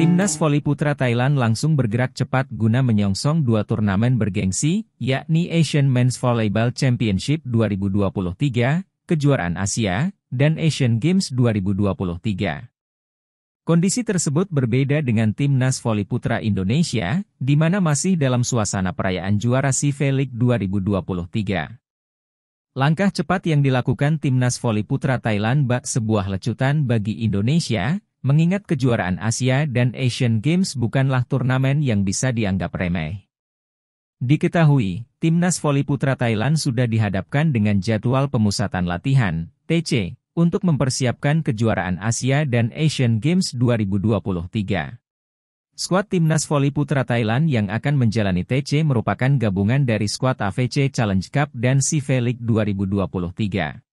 Timnas voli putra Thailand langsung bergerak cepat guna menyongsong dua turnamen bergengsi, yakni Asian Men's Volleyball Championship 2023, Kejuaraan Asia, dan Asian Games 2023. Kondisi tersebut berbeda dengan Timnas Voli Putra Indonesia, di mana masih dalam suasana perayaan juara Si League 2023. Langkah cepat yang dilakukan Timnas Voli Putra Thailand bak sebuah lecutan bagi Indonesia, mengingat kejuaraan Asia dan Asian Games bukanlah turnamen yang bisa dianggap remeh. Diketahui, timnas voli putra Thailand sudah dihadapkan dengan jadwal pemusatan latihan, TC, untuk mempersiapkan kejuaraan Asia dan Asian Games 2023. Skuad timnas voli putra Thailand yang akan menjalani TC merupakan gabungan dari skuad AVC Challenge Cup dan SEA League 2023.